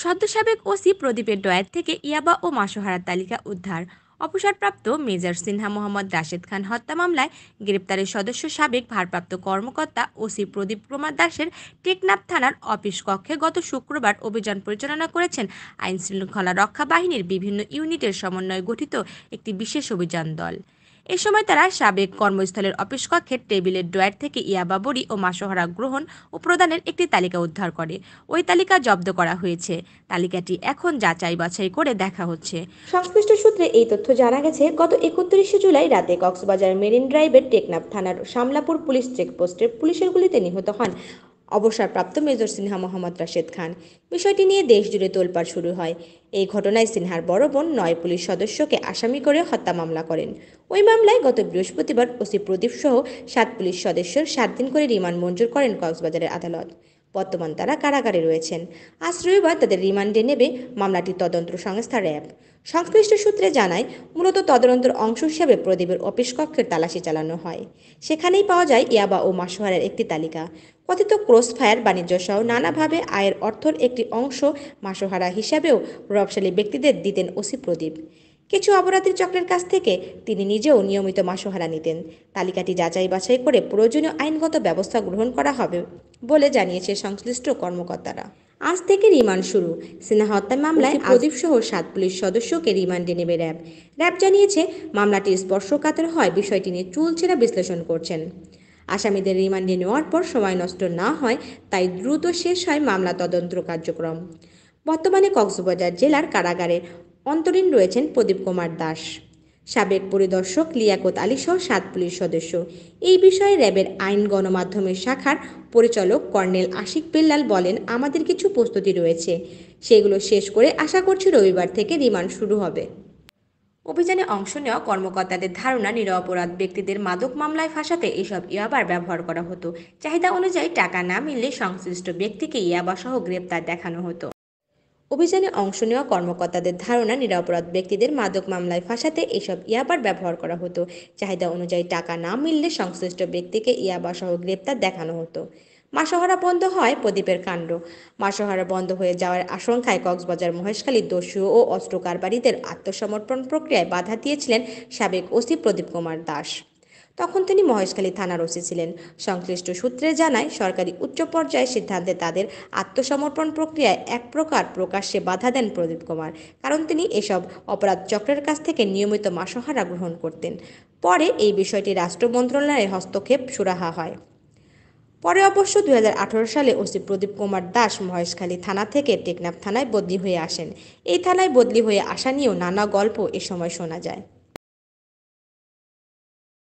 সদ্য সাবেক ওসি প্রদীপের ডয়ের থেকে ইয়াবা ও মাসোহারার তালিকা উদ্ধার অবসরপ্রাপ্ত মেজর সিনহা মোহাম্মদ রাশেদ খান হত্যা মামলায় গ্রেপ্তারের সদস্য সাবেক ভারপ্রাপ্ত কর্মকর্তা ওসি প্রদীপ কুমার দাসের টেকনাফ থানার অফিস কক্ষে গত শুক্রবার অভিযান পরিচালনা করেছেন আইন শৃঙ্খলা রক্ষা বাহিনীর বিভিন্ন ইউনিটের সমন্বয়ে গঠিত একটি বিশেষ অভিযান দল এ সময় তারা সাবেক কর্মস্থলের অফিস কক্ষে টেবিলের ড্রয়ার থেকে ইয়াবা বড়ি ও মাসহরা গ্রহণ ও প্রদানের একটি তালিকা উদ্ধার করে ওই তালিকা জব্দ করা হয়েছে তালিকাটি এখন যাচাই বাছাই করে দেখা হচ্ছে সংশ্লিষ্ট সূত্রে এই তথ্য জানা গেছে গত একত্রিশে জুলাই রাতে কক্সবাজার মেরিন ড্রাইভের টেকনাফ থানার সামলাপুর পুলিশ চেকপোস্টের পুলিশের গুলিতে নিহত হন অবসরপ্রাপ্ত মেজর সিনহা মোহাম্মদ রাশেদ খান বিষয়টি নিয়ে দেশজুড়ে তোলপাড় শুরু হয় এই ঘটনায় সিনহার বড় বোন নয় পুলিশ সদস্যকে আসামি করে হত্যা মামলা করেন ওই মামলায় গত বৃহস্পতিবার ওসি প্রদীপ সহ সাত পুলিশ সদস্যের সাত দিন করে রিমান্ড মঞ্জুর করেন কক্সবাজারের আদালত বর্তমান তারা কারাগারে রয়েছেন আজ রবিবার তাদের রিমান্ডে নেবে মামলাটির তদন্ত সংস্থা র্যাব সংশ্লিষ্ট সূত্রে জানায় মূলত তদন্তর অংশ হিসেবে প্রদীপের অফিস কক্ষের তালাশি চালানো হয় সেখানেই পাওয়া যায় ইয়াবা ও মাসোহারের একটি তালিকা কথিত ক্রসফায়ার বাণিজ্য সহ নানাভাবে আয়ের অর্থর একটি অংশ মাসোহারা হিসাবেও প্রভাবশালী ব্যক্তিদের দিতেন ওসি প্রদীপ কিছু অপরাধীর চক্রের কাছ থেকে তিনি নিজেও নিয়মিত মাসোহারা নিতেন তালিকাটি যাচাই বাছাই করে প্রয়োজনীয় আইনগত ব্যবস্থা গ্রহণ করা হবে বলে জানিয়েছে সংশ্লিষ্ট কর্মকর্তারা আজ থেকে রিমান্ড শুরু সিনহা হত্যা মামলায় প্রদীপ সহ সাত পুলিশ সদস্যকে রিমান্ডে নেবে র্যাব র্যাব জানিয়েছে মামলাটি স্পর্শকাতর হয় বিষয়টি নিয়ে চুলছেরা বিশ্লেষণ করছেন আসামিদের রিমান্ডে নেওয়ার পর সময় নষ্ট না হয় তাই দ্রুত শেষ হয় মামলা তদন্ত কার্যক্রম বর্তমানে কক্সবাজার জেলার কারাগারে অন্তরীণ রয়েছেন প্রদীপ কুমার দাস সাবেক পরিদর্শক লিয়াকত সহ সাত পুলিশ সদস্য এই বিষয়ে র্যাবের আইন গণমাধ্যমের শাখার পরিচালক কর্নেল আশিক পেল্লাল বলেন আমাদের কিছু প্রস্তুতি রয়েছে সেগুলো শেষ করে আশা করছি রবিবার থেকে রিমান্ড শুরু হবে অভিযানে অংশ নেওয়া কর্মকর্তাদের ধারণা নিরপরাধ ব্যক্তিদের মাদক মামলায় ফাঁসাতে এসব ইয়াবার ব্যবহার করা হতো চাহিদা অনুযায়ী টাকা না মিললে সংশ্লিষ্ট ব্যক্তিকে ইয়াবাসহ গ্রেপ্তার দেখানো হতো অভিযানে অংশ নেওয়া কর্মকর্তাদের ধারণা নিরাপরাধ ব্যক্তিদের মাদক মামলায় ফাঁসাতে এসব ইয়াবার ব্যবহার করা হতো চাহিদা অনুযায়ী টাকা না মিললে সংশ্লিষ্ট ব্যক্তিকে ইয়াবা সহ গ্রেপ্তার দেখানো হতো মাসহারা বন্ধ হয় প্রদীপের কাণ্ড মাসহারা বন্ধ হয়ে যাওয়ার আশঙ্কায় কক্সবাজার মহেশখালী দস্যু ও অস্ত্র কারবারীদের আত্মসমর্পণ প্রক্রিয়ায় বাধা দিয়েছিলেন সাবেক ওসি প্রদীপ কুমার দাস তখন তিনি মহেশখালী থানার ওসি ছিলেন সংশ্লিষ্ট সূত্রে জানায় সরকারি উচ্চ পর্যায়ের সিদ্ধান্তে তাদের আত্মসমর্পণ প্রক্রিয়ায় এক প্রকার প্রকাশ্যে বাধা দেন প্রদীপ কুমার কারণ তিনি এসব অপরাধ চক্রের কাছ থেকে নিয়মিত মাসহারা গ্রহণ করতেন পরে এই বিষয়টি রাষ্ট্র মন্ত্রণালয়ের হস্তক্ষেপ সুরাহা হয় পরে অবশ্য দু সালে ওসি প্রদীপ কুমার দাস মহেশখালী থানা থেকে টেকনাফ থানায় বদলি হয়ে আসেন এই থানায় বদলি হয়ে আসা নিয়েও নানা গল্প এ সময় শোনা যায়